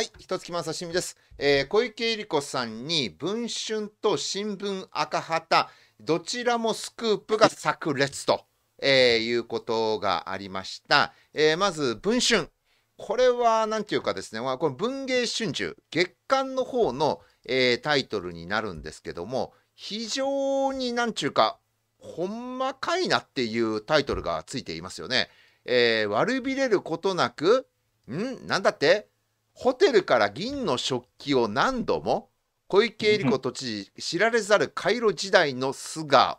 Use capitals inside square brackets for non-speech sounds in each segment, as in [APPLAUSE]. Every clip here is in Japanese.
はい、一月間刺みです、えー、小池百合子さんに文春と新聞赤旗どちらもスクープが炸裂と、えー、いうことがありました、えー、まず文春これは何て言うかですね、まこの文芸春秋月間の方の、えタイトルになるんですけども非常に何ちゅうかほんまかいなっていうタイトルがついていますよね。えー、悪びれることなくんなんだってホテルから銀の食器を何度も小池百合子都知事知られざるカイロ時代の素顔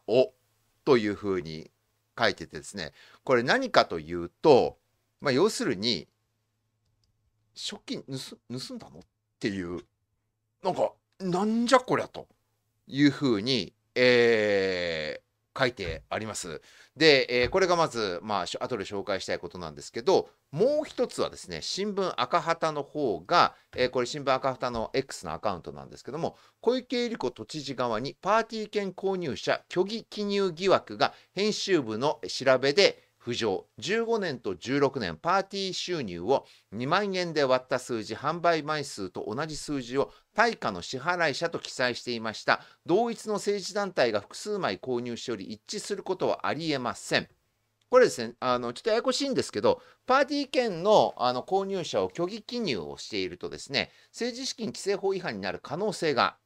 というふうに書いててですねこれ何かというと、まあ、要するに食器盗んだのっていうなんかなんじゃこりゃというふうに、え書いてあります。で、えー、これがまず、まあ、後で紹介したいことなんですけど、もう一つはですね、新聞赤旗の方が、えー、これ新聞赤旗の X のアカウントなんですけども、小池百合子都知事側にパーティー券購入者虚偽記入疑惑が編集部の調べで、浮上15年と16年パーティー収入を2万円で割った数字販売枚数と同じ数字を対価の支払い者と記載していました同一の政治団体が複数枚購入しており一致することはありえませんこれですねあのちょっとややこしいんですけどパーティー券のあの購入者を虚偽記入をしているとですね政治資金規正法違反になる可能性が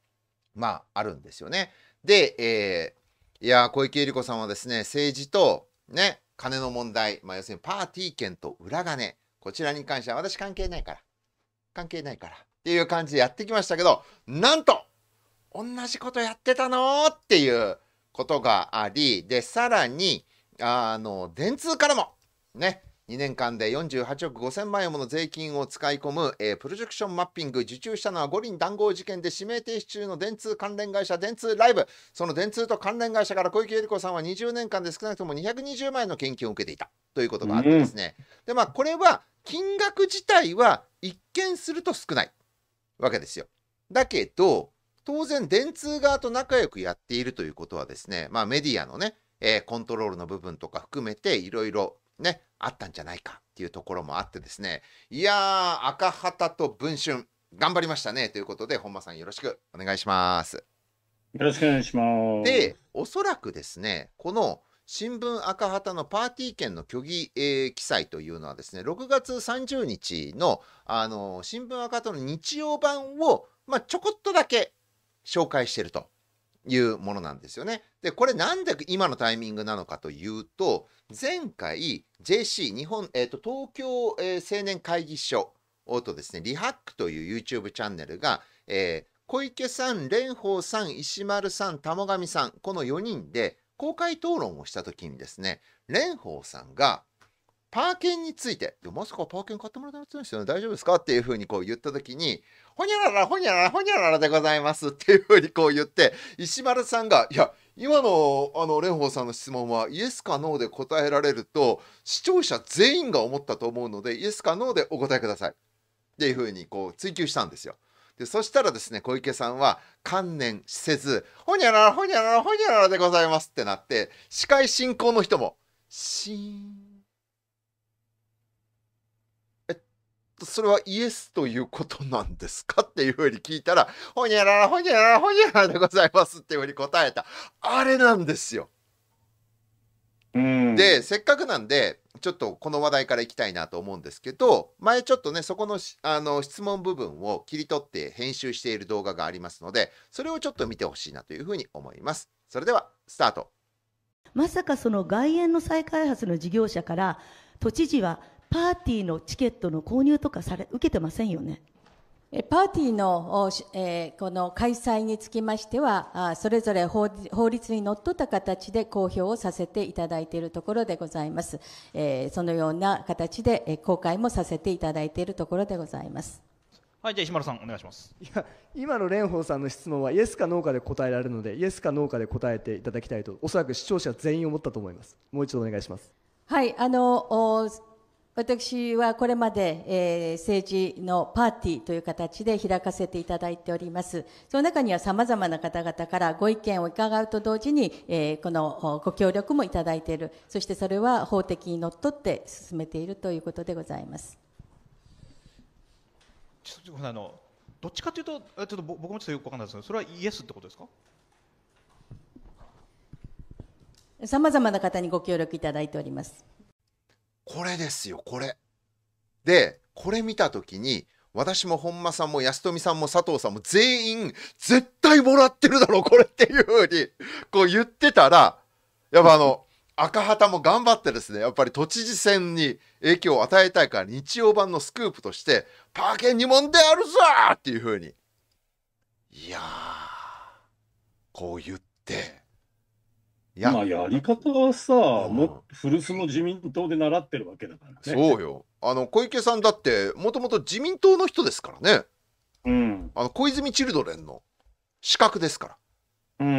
まああるんですよねで、えー、いや小池百合子さんはですね政治とね金の問題、まあ、要するにパーティー券と裏金、こちらに関しては私関係ないから、関係ないからっていう感じでやってきましたけど、なんと同じことやってたのっていうことがあり、で、さらに、あの、電通からも、ね、2年間で48億5000万円もの税金を使い込む、えー、プロジェクションマッピング受注したのは五輪談合事件で指名停止中の電通関連会社電通ライブその電通と関連会社から小池百合子さんは20年間で少なくとも220万円の献金を受けていたということがあってですね、うん、でまあこれは金額自体は一見すると少ないわけですよだけど当然電通側と仲良くやっているということはですねまあメディアのねコントロールの部分とか含めていろいろね、あったんじゃないかっていうところもあってですね、いやー、赤旗と文春、頑張りましたねということで、本間さんよろしくお願いします。よろしくお願いします。で、おそらくですね、この新聞赤旗のパーティー券の虚偽、えー、記載というのはですね、6月30日の、あの、新聞赤旗の日曜版を、まあ、ちょこっとだけ紹介してるというものなんですよね。で、これなんで今のタイミングなのかというと、前回 JC、日本、えっ、ー、と、東京、えー、青年会議所とですね、リハックという YouTube チャンネルが、えー、小池さん、蓮舫さん、石丸さん、玉神さん、この4人で公開討論をした時にですね、蓮舫さんが、パーケンについて、まさかパーケン買ってもらったいですよね、大丈夫ですかっていうふうにこう言った時に、ほにゃらら、ほにゃらら、ほにゃららでございますっていうふうにこう言って、石丸さんが、いや、今のあの蓮舫さんの質問はイエスかノーで答えられると視聴者全員が思ったと思うのでイエスかノーでお答えくださいっていうふうにこう追求したんですよ。でそしたらですね小池さんは観念せず「ほにゃららほにゃららほにゃららでございます」ってなって司会進行の人も「シーン」それはイエスということなんですかっていうふうに聞いたら、ほにゃらら、ほにゃらら、ほにゃららでございますっていうふうに答えた。あれなんですよ。で、せっかくなんで、ちょっとこの話題からいきたいなと思うんですけど、前ちょっとね、そこのあの質問部分を切り取って編集している動画がありますので、それをちょっと見てほしいなというふうに思います。それでは、スタート。まさかその外苑の再開発の事業者から、都知事はパーティーのチケットの購入とかされ受けてませんよね。パーティーの,、えー、この開催につきましては、それぞれ法律にのっとった形で公表をさせていただいているところでございます。えー、そのような形で公開もさせていただいているところでございます。はい、じゃ石丸さんお願いします。いや、今の蓮舫さんの質問はイエスかノーかで答えられるので、イエスかノーかで答えていただきたいと、おそらく視聴者全員思ったと思います。もう一度お願いします。はい、あの私はこれまで、えー、政治のパーティーという形で開かせていただいております。その中には様々な方々からご意見を伺うと同時に、えー、このご協力もいただいている。そしてそれは法的にのっとって進めているということでございます。ちょっとあのどっちかというと、ちょっと僕もちょっとよくわからないですけど、それはイエスってことですかさまざまな方にご協力いただいております。これですよこれ。でこれ見た時に私も本間さんも安富さんも佐藤さんも全員絶対もらってるだろこれっていうふうにこう言ってたらやっぱあの赤旗も頑張ってですねやっぱり都知事選に影響を与えたいから日曜版のスクープとして「パーケンに問であるぞ!」っていうふうにいやこう言って。やまあやり方はさ、も古巣の自民党で習ってるわけだからね。そうよ。あの小池さんだってもともと自民党の人ですからね。うん。あの小泉チルドレンの資格ですから。うん。う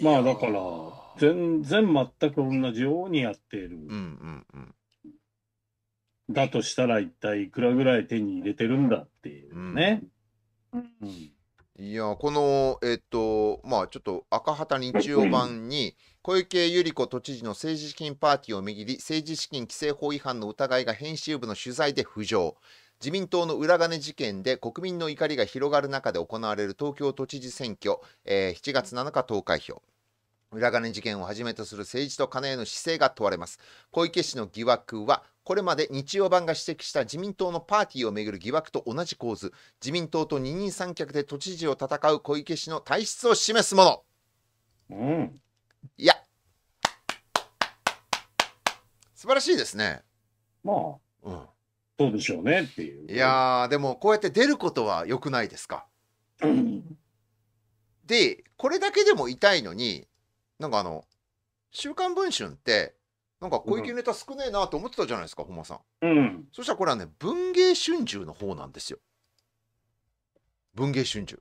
ん、まあだから全然全く同じようにやっている。うんうんうん。だとしたら一体いくらぐらい手に入れてるんだっていうね。うん、うんいやこのえっとちょっと赤旗日曜版に小池百合子都知事の政治資金パーティーをめぐり政治資金規正法違反の疑いが編集部の取材で浮上自民党の裏金事件で国民の怒りが広がる中で行われる東京都知事選挙、えー、7月7日投開票裏金事件をはじめとする政治と金への姿勢が問われます小池氏の疑惑はこれまで日曜版が指摘した自民党のパーティーをめぐる疑惑と同じ構図自民党と二人三脚で都知事を戦う小池氏の体質を示すもの、うん、いや素晴らしいですねまあ、うん、そうでしょうねっていういやでもこうやって出ることはよくないですか、うん、でこれだけでも痛いのになんかあの「週刊文春」ってなんか小池ネタ少ねえなと思ってたじゃないですか、ん、本間さん。うん。そしたらこれはね、文芸春秋の方なんですよ。文芸春秋。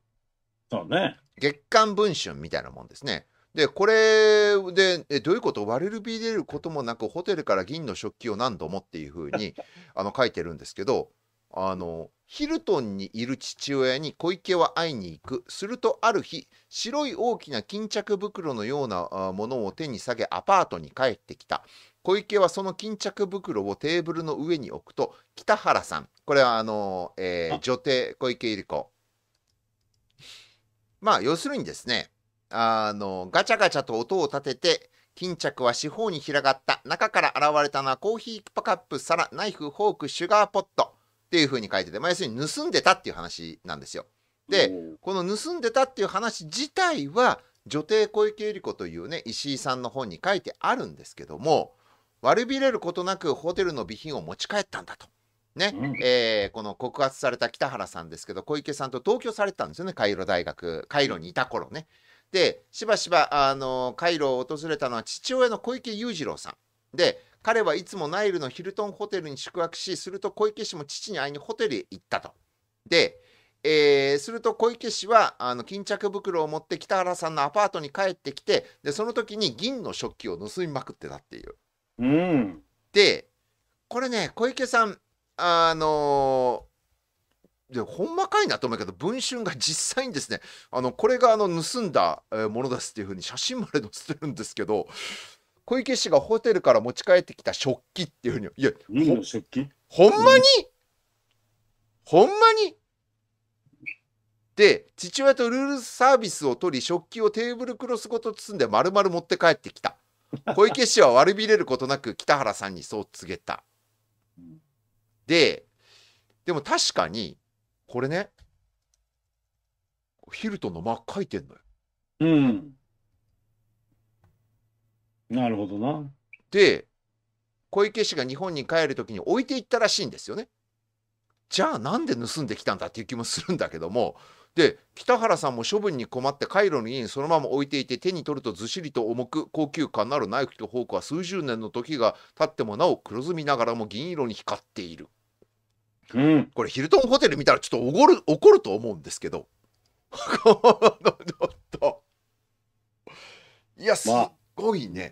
そうね。月刊文春みたいなもんですね。で、これで、えどういうこと割れるびれることもなく、ホテルから銀の食器を何度もっていうふうに [LAUGHS] あの書いてるんですけど、あの、ヒルトンにいる父親に小池は会いに行く。するとある日、白い大きな巾着袋のようなものを手に下げ、アパートに帰ってきた。小池はその巾着袋をテーブルの上に置くと北原さんこれはあの、えー、女帝小池百合子まあ要するにですねあのガチャガチャと音を立てて巾着は四方に広がった中から現れたのはコーヒーパカップ皿ナイフフォークシュガーポットっていうふうに書いてて、まあ、要するに盗んでたっていう話なんですよ。でこの盗んでたっていう話自体は女帝小池百合子というね石井さんの本に書いてあるんですけども悪びれることなくホテルの備品を持ち帰ったんだと。ね、えー、この告発された北原さんですけど、小池さんと同居されてたんですよね、カイロ大学、カイロにいた頃ね。で、しばしば、あの、カイロを訪れたのは父親の小池裕次郎さん。で、彼はいつもナイルのヒルトンホテルに宿泊し、すると小池氏も父に会いにホテルへ行ったと。で、えー、すると小池氏はあの巾着袋を持って北原さんのアパートに帰ってきてでその時に銀の食器を盗みまくってたっていううん、でこれね小池さんあのー、でほんまかいなと思うけど文春が実際にですねあのこれがあの盗んだものですっていうふうに写真まで載せてるんですけど小池氏がホテルから持ち帰ってきた食器っていうふうにいやほんまに、ほんまにで父親とルールサービスを取り食器をテーブルクロスごと包んで丸々持って帰ってきた [LAUGHS] 小池氏は悪びれることなく北原さんにそう告げた。で、でも確かに、これね、ヒルトンの真っ書いてんのよ。うん。なるほどな。で、小池氏が日本に帰る時に置いていったらしいんですよね。じゃあなんで盗んできたんだっていう気もするんだけども、で北原さんも処分に困ってカイロの家にそのまま置いていて手に取るとずしりと重く高級感のあるナイフとフォークは数十年の時が経ってもなお黒ずみながらも銀色に光っている、うん、これヒルトンホテル見たらちょっとおごる怒ると思うんですけどちょっといやすっごいね、まあ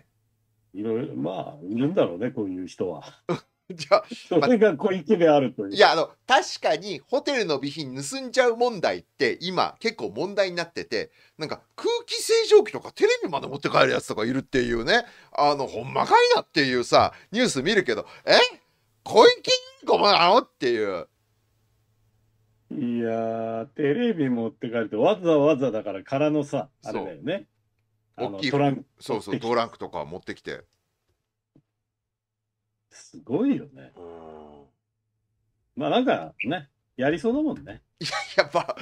いろいろまあいるんだろうねこういう人は [LAUGHS] じゃそれが小池であるという。いや、あの、確かにホテルの備品盗んじゃう問題って今結構問題になってて、なんか空気清浄機とかテレビまで持って帰るやつとかいるっていうね、あの、ほんまかいなっていうさ、ニュース見るけど、え小池ごま子なのっていう。いやテレビ持って帰るとわざわざだから空のさ、あれだよね。大きいトランク。そうそう、トランクとか持ってきて。すごいよね。うんまあなんかね、やりそうだもんね。いや、やっぱ、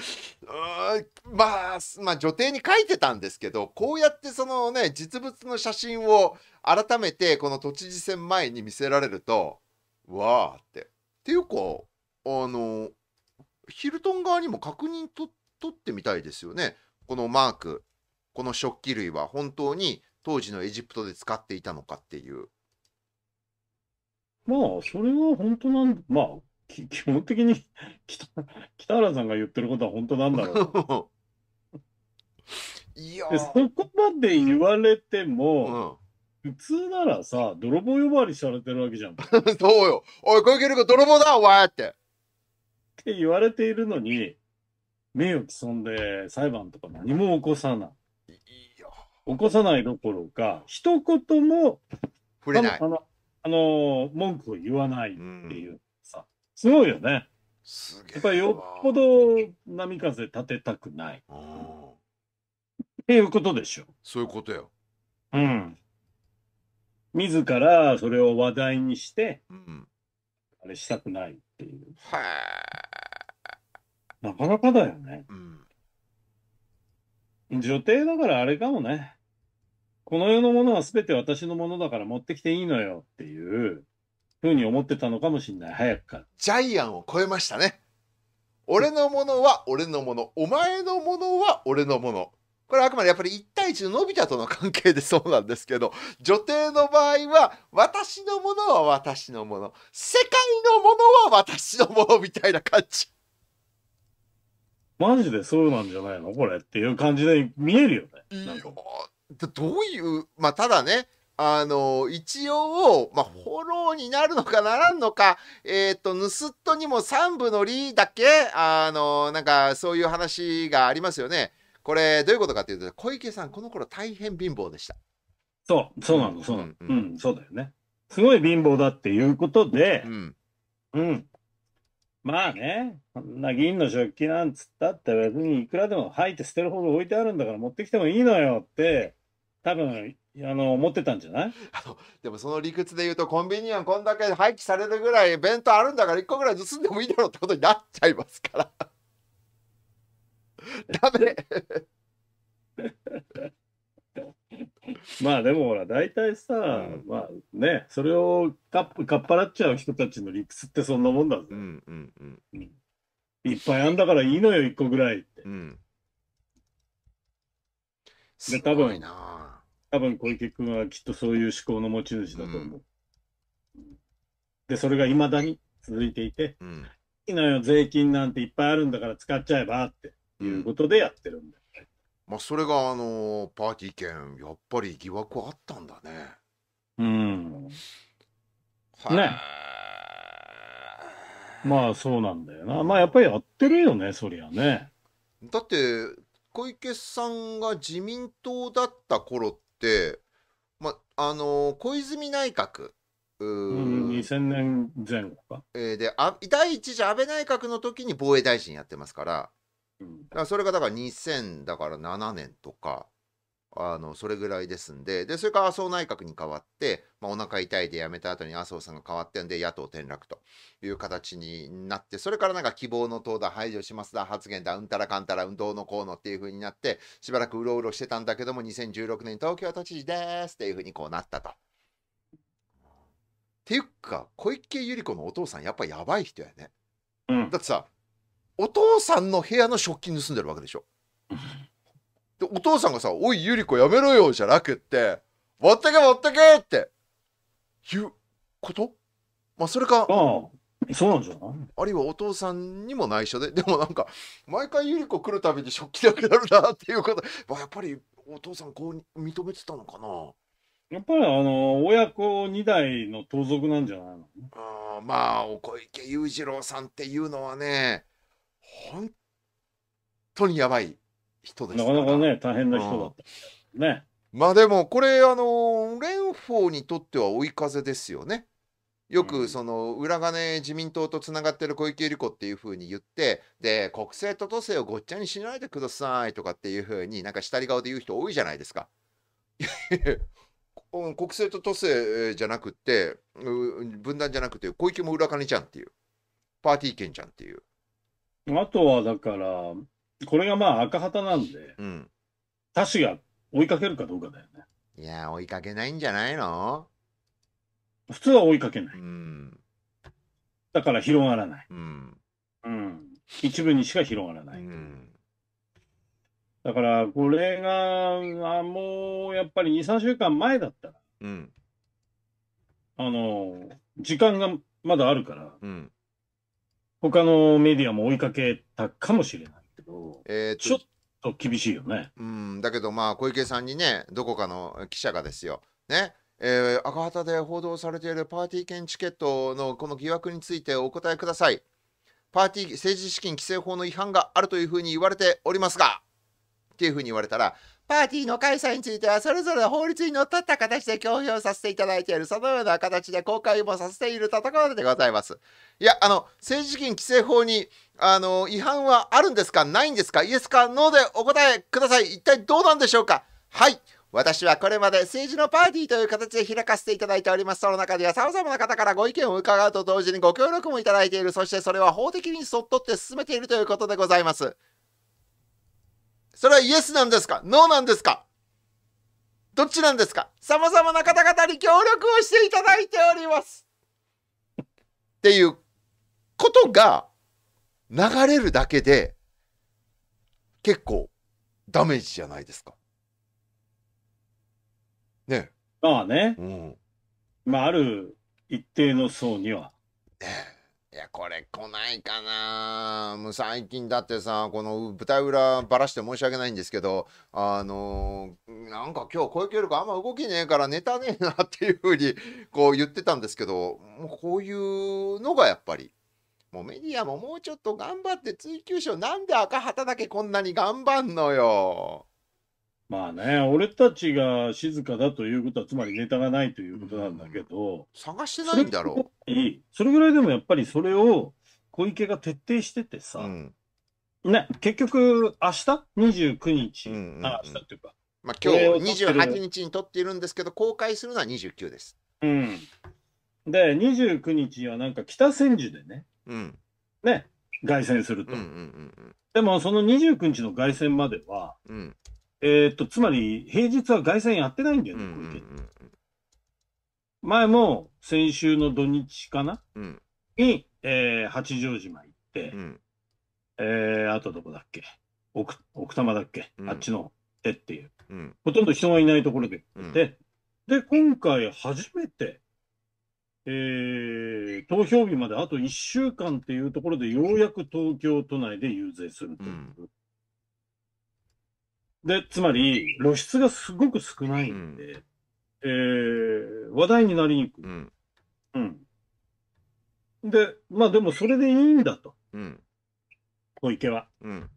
まあ、まあ、女帝に書いてたんですけど、こうやってそのね、実物の写真を改めて、この都知事選前に見せられると、わーって。っていうか、あの、ヒルトン側にも確認と取ってみたいですよね。このマーク、この食器類は本当に当時のエジプトで使っていたのかっていう。まあ、それは本当なん、だ。まあ、基本的に [LAUGHS] 北北原さんが言ってることは本当なんだろう。[LAUGHS] いやで、そこまで言われても、普通ならさ、泥棒呼ばわりされてるわけじゃん。[LAUGHS] そうよ。おい、小池百子泥棒だ、お前って。って言われているのに、名誉毀損で裁判とか何も起こさない。い起こさないどころか、一言も、触れないあ。のあのあの、文句を言わないっていうさ、すごいよね。すげえ。やっぱりよっぽど波風立てたくない。っていうことでしょ。そういうことよ。うん。自らそれを話題にして、あれしたくないっていう。はなかなかだよね。うん、女帝だからあれかもね。この世のものは全て私のものだから持ってきていいのよっていうふうに思ってたのかもしれない、早くから。ジャイアンを超えましたね。俺のものは俺のもの、お前のものは俺のもの。これあくまでやっぱり1対1ののび太との関係でそうなんですけど、女帝の場合は、私のものは私のもの、世界のものは私のものみたいな感じ。マジでそうなんじゃないのこれっていう感じで見えるよね。いいよ。どういう、まあ、ただね、あの、一応、まあ、フォローになるのかならんのか、えっ、ー、と、盗スッにも3部のリだけ、あの、なんか、そういう話がありますよね。これ、どういうことかというと、小池さん、この頃大変貧乏でした。そう、そうなの、そうなの、うんうん。うん、そうだよね。すごい貧乏だっていうことで、うん。うん。まあね、こんな銀の食器なんつったって別にいくらでも吐いて捨てるほど置いてあるんだから持ってきてもいいのよって、多分あの思ってたんじゃないあのでもその理屈で言うとコンビニはこんだけ廃棄されるぐらい弁当あるんだから1個ぐらい盗んでもいいだろうってことになっちゃいますから [LAUGHS] ダメ [LAUGHS] まあでもほら大体さ、うん、まあねそれをかっかっぱらっちゃう人たちの理屈ってそんなもんだぜ、うんうんうんうん、いっぱいあんだからいいのよ1個ぐらいって、うん、すごいな多分小池君はきっとそういう思考の持ち主だと思う。うん、で、それがいまだに続いていて、うん、いいのよ、税金なんていっぱいあるんだから使っちゃえばっていうことでやってるんだよ、ね、うん、まあ、それが、あのー、パーティー券、やっぱり疑惑あったんだね。うん。はい。ね。まあ、そうなんだよな。まあ、やっぱりやってるよね、そりゃね。だって、小池さんが自民党だった頃っ、ま、あの小泉内閣うん2000年前後か、えー、であ第一次安倍内閣の時に防衛大臣やってますから,、うん、だからそれがだから2 0 0だから7年とかあのそれぐらいですんででそれから麻生内閣に変わって、まあ、お腹痛いで辞めた後に麻生さんが変わってんで野党転落という形になってそれからなんか希望の党だ排除しますだ発言だうんたらかんたら運動のこうのっていう風になってしばらくうろうろしてたんだけども2016年東京都知事ですっていう風にこうなったと。っていうか小池百合子のお父さんやっぱやばい人やね。うん、だってさお父さんの部屋の食器盗んでるわけでしょ。[LAUGHS] で、お父さんがさ、おい、ゆり子やめろよ、じゃなくって、持ってけ持ってけって、いうことまあ、それか。ああそうなんじゃないあるいはお父さんにも内緒で。でもなんか、毎回ゆり子来るたびに食器なくなるなっていうこと。やっぱりお父さんこう認めてたのかなやっぱりあの、親子2代の盗賊なんじゃないのあまあ、小池裕次郎さんっていうのはね、本当にやばい人でなかなかね大変な人だった、うん、ねまあでもこれあの蓮舫にとっては追い風ですよねよくその裏金自民党とつながってる小池百合子っていうふうに言ってで国政と都政をごっちゃにしないでくださいとかっていうふうになんか下り顔で言う人多いじゃないですか。[LAUGHS] 国政と都政じゃなくて分断じゃなくて小池も裏金じゃんっていうパーティー券じゃんっていう。あとはだからこれがまあ赤旗なんで、うん、タシが追いかけるかどうかだよね。いや、追いかけないんじゃないの普通は追いかけない。うん、だから広がらない、うん。うん。一部にしか広がらない。うん、だから、これが、あもう、やっぱり2、3週間前だったら、うん、あの、時間がまだあるから、うん、他のメディアも追いかけたかもしれない。ど、えー、ちょっと厳しいよね。うん、だけどまあ小池さんにね、どこかの記者がですよ、ね、えー、赤旗で報道されているパーティー券チケットのこの疑惑についてお答えください。パーティー政治資金規正法の違反があるというふうに言われておりますが、っていうふうに言われたら、パーティーの開催についてはそれぞれ法律にのっとった形で公表させていただいているそのような形で公開もさせているところでございますいやあの政治資金規正法にあの違反はあるんですかないんですかイエスかノーでお答えください一体どうなんでしょうかはい私はこれまで政治のパーティーという形で開かせていただいております。その中では様々な方からご意見を伺うと同時にご協力もいただいている。そしてそれは法的にそっとって進めているということでございます。それはイエスなんですかノーなんですかどっちなんですか様々な方々に協力をしていただいております。っていうことが流れるだけで結構ダメージじゃないですか。ねまあね。うん。まあある一定の層には。ねえ。いや、これ来ないかなもう最近だってさ、この舞台裏ばらして申し訳ないんですけど、あのー、なんか今日声池よかあんま動きねえからネタねえなっていうふうにこう言ってたんですけど、もうこういうのがやっぱり、もうメディアももうちょっと頑張って追求しよう。なんで赤旗だけこんなに頑張んのよ。まあね、俺たちが静かだということは、つまりネタがないということなんだけど、うん、探してないんだろうそれぐらいでもやっぱりそれを小池が徹底しててさ、うん、ね、結局、明日 ?29 日、うんうんうん、あ、明日っていうか。まあ、今日28日に撮っているんですけど、公開するのは29です。うん。で、29日はなんか北千住でね、うん、ね、凱旋すると。うんうんうんうん、でも、その29日の凱旋までは、うんえー、っと、つまり、平日は凱旋やってないんだよね、小池前も、先週の土日かな、うん、に、えー、八丈島行って、うん、えー、あとどこだっけ奥、奥多摩だっけ、うん、あっちの、でっていう、うん、ほとんど人がいないところで、で、で、今回初めて、えー、投票日まであと1週間っていうところで、ようやく東京都内で遊説するという。で、つまり、露出がすごく少ないんで、うん、えー、話題になりにくい。うん。うん、で、まあでもそれでいいんだと。うん、小池は。うん。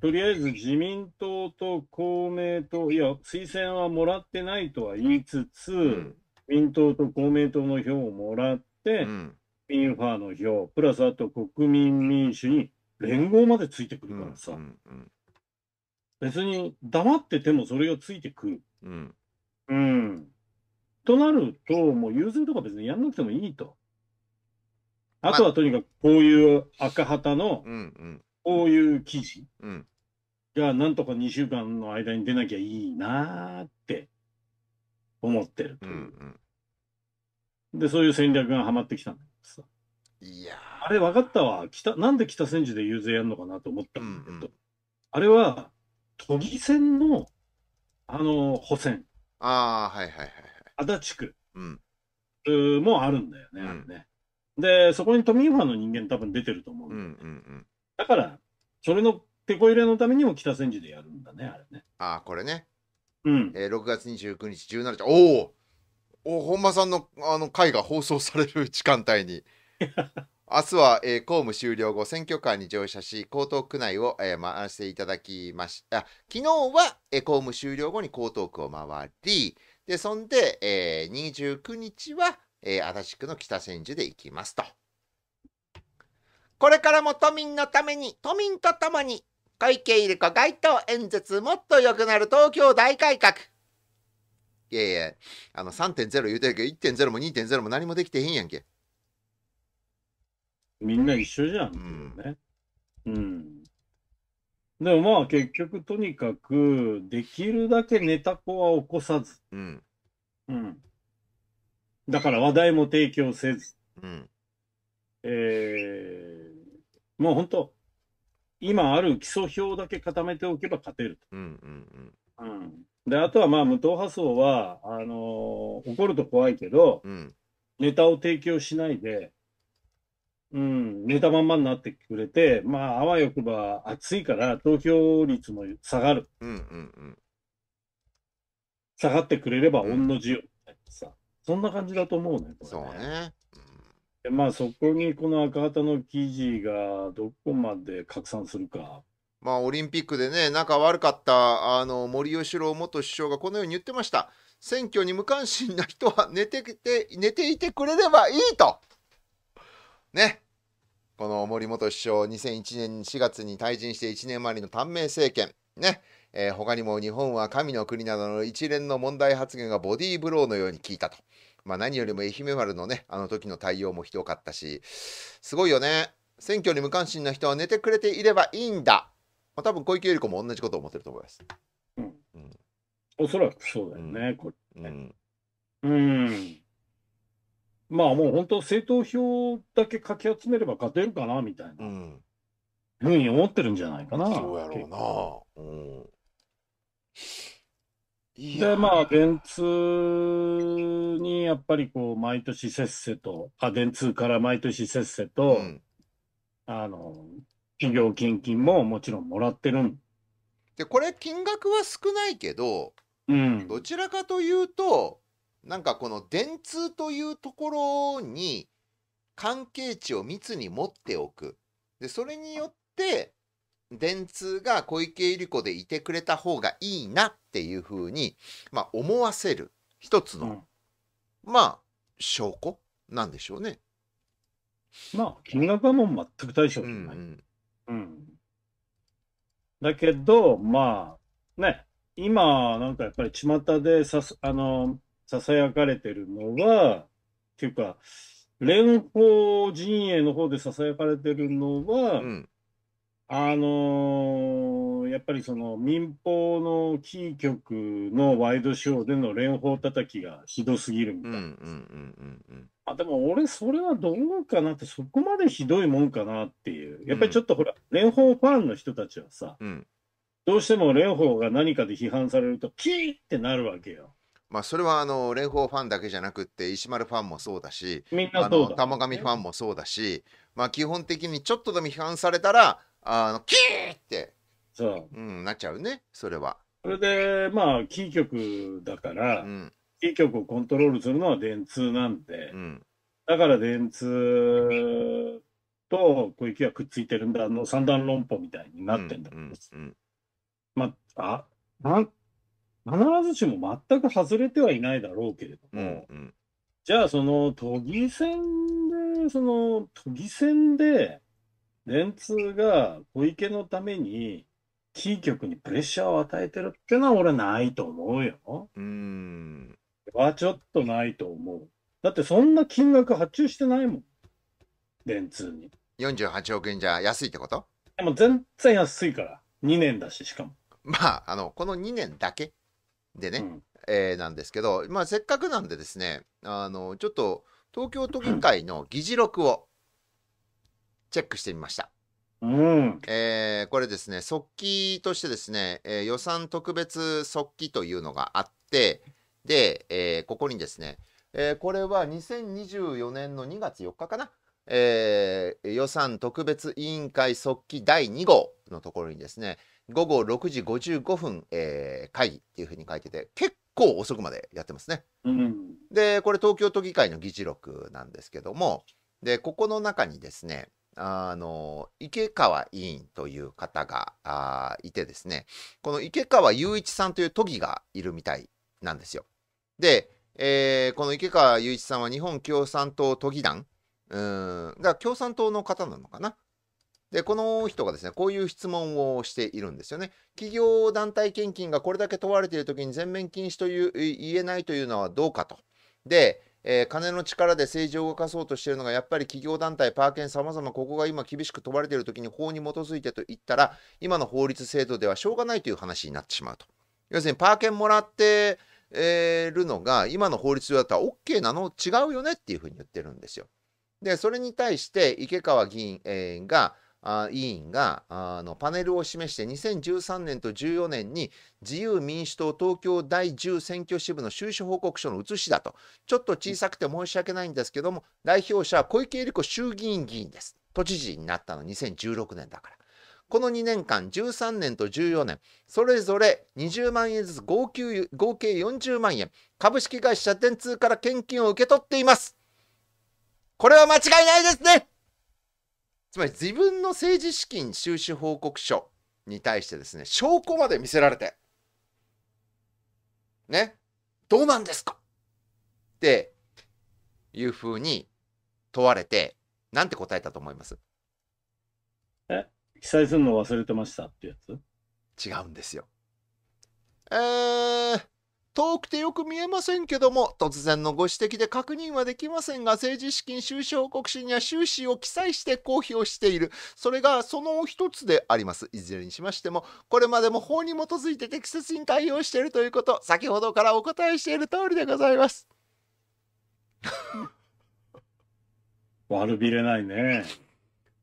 とりあえず自民党と公明党、いや、推薦はもらってないとは言いつつ、うん、民党と公明党の票をもらって、うん、インファーの票、プラスあと国民民主に連合までついてくるからさ。うんうん別に黙っててもそれをついてくる。うん。うん。となると、もう融通とか別にやんなくてもいいと。あとはとにかくこういう赤旗の、こういう記事がなんとか2週間の間に出なきゃいいなって思ってるという。で、そういう戦略がはまってきたんだけどさ。いやあれ分かったわ。北、なんで北千住で遊説やるのかなと思ったんだけど、うんうん、あれは、都議選の、あの、補選。ああ、はいはいはい。足立区。うん。もあるんだよね、うん、ね。で、そこに都民ファンの人間多分出てると思う、ね、うんうんうん。だから、それの手こ入れのためにも北千住でやるんだね、あれね。ああ、これね。うん。えー、6月29日17日、おおお本間さんのあの回が放送される時間帯に。[LAUGHS] 明日は、えー、公務終了後、選挙カーに乗車し、江東区内を、えー、回していただきました。昨日は、えー、公務終了後に江東区を回り、で、そんで、えー、29日は、えー、足立区の北千住で行きますと。これからも都民のために、都民と共に、小池百合子街頭演説、もっと良くなる東京大改革。いやいや、あの3.0言うてるけど、1.0も2.0も何もできてへんやんけ。みんな一緒じゃんううん。でもまあ結局とにかく、できるだけ寝た子は起こさず。うん。うん。だから話題も提供せず。うん。えー、もう本当、今ある基礎表だけ固めておけば勝てると。うんうんうん。うん、で、あとはまあ無党派層は、あのー、怒ると怖いけど、うん、ネタを提供しないで、うん、寝たまんまになってくれて、まあ、あわよくば暑いから投票率も下がる。うんうんうん。下がってくれれば御の字よ、うん、さ。そんな感じだと思うね、これ、ね。そうね。うん、でまあ、そこにこの赤旗の記事がどこまで拡散するか。まあ、オリンピックでね、仲悪かったあの森喜朗元首相がこのように言ってました。選挙に無関心な人は寝てて寝ていてくれればいいと。ね。この森元首相、2001年4月に退陣して1年余りの短命政権、ね、えー、他にも日本は神の国などの一連の問題発言がボディーブローのように聞いたと。まあ、何よりも愛媛丸のね、あの時の対応もひどかったし、すごいよね。選挙に無関心な人は寝てくれていればいいんだ。まあ、多分小池百合子も同じことを思ってると思います。うん。うん、おそらくそうだよね、うん、これ、ね、うん。うんまあもう本当、政党票だけかき集めれば勝てるかなみたいなふうに思ってるんじゃないかな。そうやろうな。うんで、まあ、電通にやっぱりこう、毎年せっせと、あ、電通から毎年せっせと、うん、あの、企業献金ももちろんもらってるんで、これ金額は少ないけど、うん、どちらかというと、なんかこの電通というところに関係値を密に持っておく。で、それによって、電通が小池百合子でいてくれた方がいいなっていうふうに、まあ、思わせる一つの、うん、まあ証拠なんでしょうね。まあ金額はもう全く大丈夫ない。うん、うん、うん、だけどまあね今なんかやっぱり巷でさあの囁かれてるのは、っていうか、連邦陣営の方で囁かれてるのは、うん、あのー、やっぱりその民放のキー局のワイドショーでの連邦叩きがひどすぎるみたいな。あでも俺それはどうかなってそこまでひどいもんかなっていうやっぱりちょっとほら、うん、ファンの人たちはさ、うん、どうしても連邦が何かで批判されるとキーってなるわけよ。まあ、それはあの蓮舫ファンだけじゃなくって石丸ファンもそうだしみんなそうだ玉上ファンもそうだし、まあ、基本的にちょっとでも批判されたらあのキーってそう、うん、なっちゃうねそれは。それでまあキー局だから、うん、キー局をコントロールするのは電通なんで、うん、だから電通と小池はくっついてるんだの三段論法みたいになってんだ、うんうんうん、まああなん必ずしも全く外れてはいないだろうけれども、うんうん、じゃあその都議選で、その都議選で、電通が小池のために、キー局にプレッシャーを与えてるってのは俺ないと思うよ。うん。はちょっとないと思う。だってそんな金額発注してないもん。電通に。48億円じゃ安いってことでも全然安いから。2年だし、しかも。まあ、あの、この2年だけでね、うん、えー、なんですけど、まあ、せっかくなんでですね、あの、ちょっと東京都議会の議事録をチェックしてみました。うん、えー、これですね、速記としてですね、えー、予算特別速記というのがあって、で、えー、ここにですね、えー、これは2024年の2月4日かな、えー、予算特別委員会速記第2号のところにですね、午後6時55分、えー、会議っていうふうに書いてて、結構遅くまでやってますね。うん、で、これ東京都議会の議事録なんですけども、で、ここの中にですね、あの、池川委員という方があいてですね、この池川雄一さんという都議がいるみたいなんですよ。で、えー、この池川雄一さんは日本共産党都議団、うん、だから共産党の方なのかなで、この人がですね、こういう質問をしているんですよね。企業団体献金がこれだけ問われている時に全面禁止という言えないというのはどうかと。で、えー、金の力で政治を動かそうとしているのがやっぱり企業団体、パーケン様々ここが今厳しく問われている時に法に基づいてと言ったら今の法律制度ではしょうがないという話になってしまうと。要するにパーケンもらってるのが今の法律だったら OK なの違うよねっていうふうに言ってるんですよ。で、それに対して池川議員、えー、があ委員があのパネルを示して2013年と14年に自由民主党東京第10選挙支部の収支報告書の写しだとちょっと小さくて申し訳ないんですけども代表者は小池百合子衆議院議員です都知事になったの2016年だから。この2年間13年と14年それぞれ20万円ずつ合計40万円株式会社電通から献金を受け取っていますこれは間違いないですねつまり自分の政治資金収支報告書に対してですね、証拠まで見せられて、ね、どうなんですかっていうふうに問われて、なんて答えたと思いますえ、記載するの忘れてましたってやつ違うんですよ。えー、遠くてよく見えませんけども、突然のご指摘で確認はできませんが、政治資金収支報告書には収支を記載して公表している。それがその一つであります。いずれにしましても、これまでも法に基づいて適切に対応しているということ、先ほどからお答えしている通りでございます。[LAUGHS] 悪びれないね。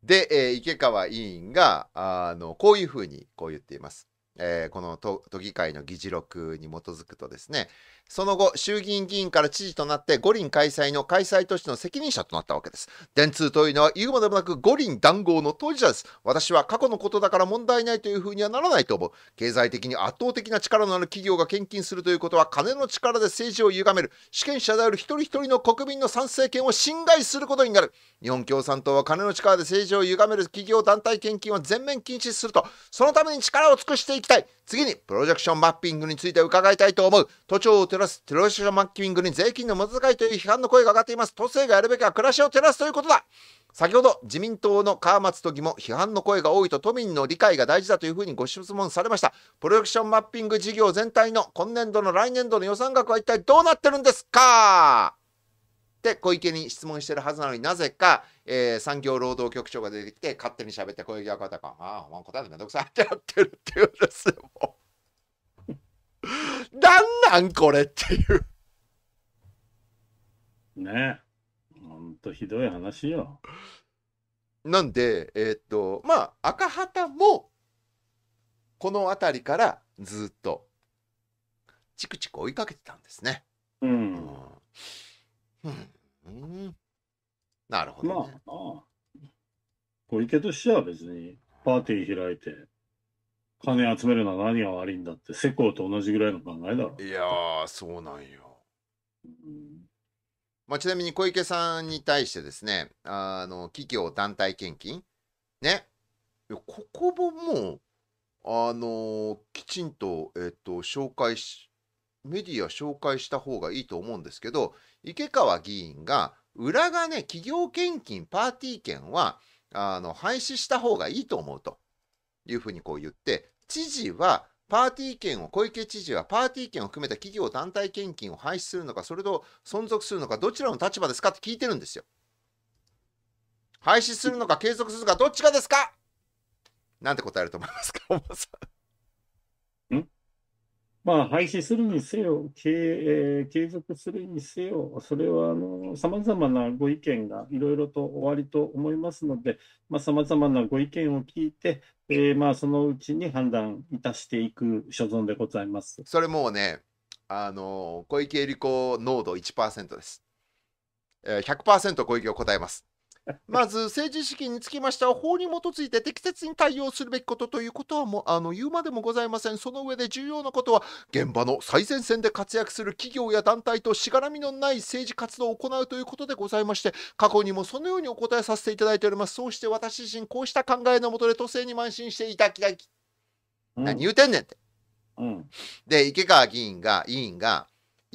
で、えー、池川委員が、あの、こういうふうに、こう言っています。えー、この都議会の議事録に基づくとですね、その後、衆議院議員から知事となって、五輪開催の開催都市の責任者となったわけです。電通というのは言うまでもなく五輪談合の当事者です。私は過去のことだから問題ないというふうにはならないと思う。経済的に圧倒的な力のある企業が献金するということは、金の力で政治を歪める。主権者である一人一人の国民の参政権を侵害することになる。日本共産党は金の力で政治を歪める企業団体献金を全面禁止すると、そのために力を尽くしていきたい。次に、プロジェクションマッピングについて伺いたいと思う。都庁照らすテロリストマッキングに税金の無駄遣いという批判の声が上がっています都政がやるべきは暮らしを照らすということだ先ほど自民党の川松都議も批判の声が多いと都民の理解が大事だというふうにご質問されましたプロジェクションマッピング事業全体の今年度の来年度の予算額は一体どうなってるんですかって小池に質問してるはずなのになぜか、えー、産業労働局長が出てきて勝手に喋って小池がこうやって「ああお前答えてめんどくさい」ってやってるっていうんですよ。なんなんこれっていう。ねえ。ほんとひどい話よ。なんで、えー、っと、まあ、赤旗も、この辺りからずっと、チクチク追いかけてたんですね。うん。うん。なるほど、ね、まあ、まあ、小池としては別に、パーティー開いて、金集めるのは何が悪いんだって世耕と同じぐらいの考えだろいやーそうなんよ、うん、まあ、ちなみに小池さんに対してですねあの企業団体献金ねここももうあのきちんと,、えっと紹介しメディア紹介した方がいいと思うんですけど池川議員が裏金、ね、企業献金パーティー券はあの廃止した方がいいと思うというふうにこう言って知事はパーティー券を、小池知事はパーティー券を含めた企業団体献金を廃止するのか、それと存続するのか、どちらの立場ですかって聞いてるんですよ。廃止するのか継続するのか、どっちかですかなんて答えると思いますか、おばさん。まあ、廃止するにせよ、継,、えー、継続するにせよ、それはさまざまなご意見がいろいろとおありと思いますので、さまざ、あ、まなご意見を聞いて、えーまあ、そのうちに判断いたしていく所存でございます。それもうね、あの小池百合子濃度1%です。えー、100%小池を答えます。まず政治資金につきましては法に基づいて適切に対応するべきことということはもうあの言うまでもございませんその上で重要なことは現場の最前線で活躍する企業や団体としがらみのない政治活動を行うということでございまして過去にもそのようにお答えさせていただいておりますそうして私自身こうした考えのもとで都政に邁進していただきたうん、何言うてんねんって、うん、で池川議員が委員が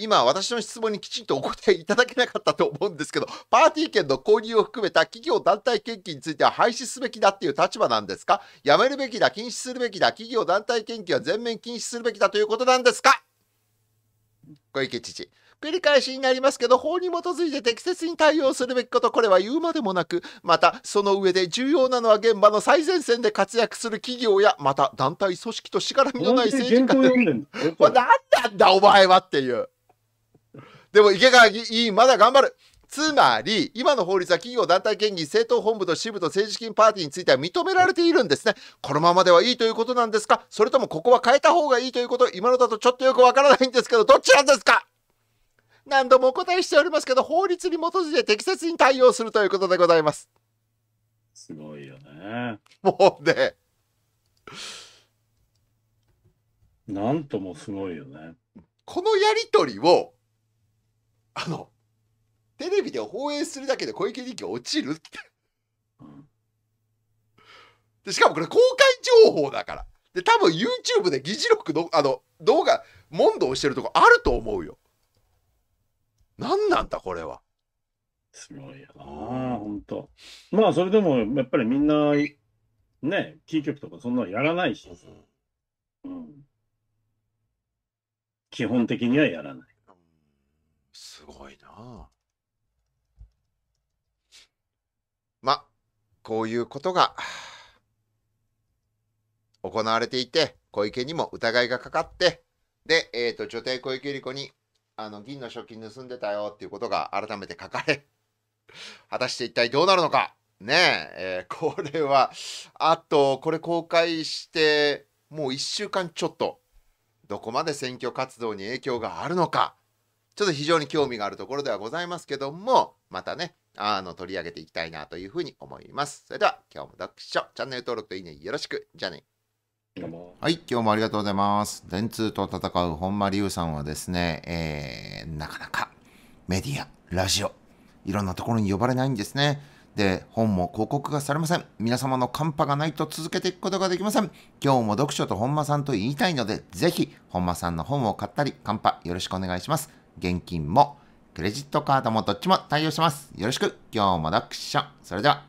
今私の質問にきちんとお答えいただけなかったと思うんですけど、パーティー券の購入を含めた企業団体献金については廃止すべきだっていう立場なんですかやめるべきだ、禁止するべきだ、企業団体献金は全面禁止するべきだということなんですか小池知事。繰り返しになりますけど、法に基づいて適切に対応するべきこと、これは言うまでもなく、また、その上で重要なのは現場の最前線で活躍する企業や、また団体組織としがらみのない政治家。で。何 [LAUGHS] なんだお前はっていう。でも池川議員、まだ頑張る。つまり、今の法律は企業団体権利、政党本部と支部と政治資金パーティーについては認められているんですね。このままではいいということなんですかそれともここは変えた方がいいということ今のだとちょっとよくわからないんですけど、どっちなんですか何度もお答えしておりますけど、法律に基づいて適切に対応するということでございます。すごいよね。もうね。なんともすごいよね。このやりとりを、あのテレビで放映するだけで小池人気落ちるってでしかもこれ公開情報だからで多分 YouTube で議事録のあの動画問答してるとこあると思うよ何なんだこれはすごいよな本当まあそれでもやっぱりみんなねキー局とかそんなのやらないし、うん、基本的にはやらないごいなま、こういうことが行われていて、小池にも疑いがかかって、で、えっ、ー、と、女帝小池百合子に、あの、銀の賞金盗んでたよっていうことが改めて書かれ、果たして一体どうなるのか。ねえ、えー、これは、あと、これ公開して、もう1週間ちょっと、どこまで選挙活動に影響があるのか、ちょっと非常に興味があるところではございますけども、またね、あの、取り上げていきたいなというふうに思います。それでは、今日も読書、チャンネル登録といいねよろしく。じゃあね。はい、今日もありがとうございます。電通と戦う本間龍さんはですね、えー、なかなかメディア、ラジオ、いろんなところに呼ばれないんですね。で、本も広告がされません。皆様のカンパがないと続けていくことができません。今日も読書と本間さんと言いたいので、ぜひ本間さんの本を買ったり、カンパよろしくお願いします。現金もクレジットカードもどっちも対応します。よろしく。今日もダクション。それでは。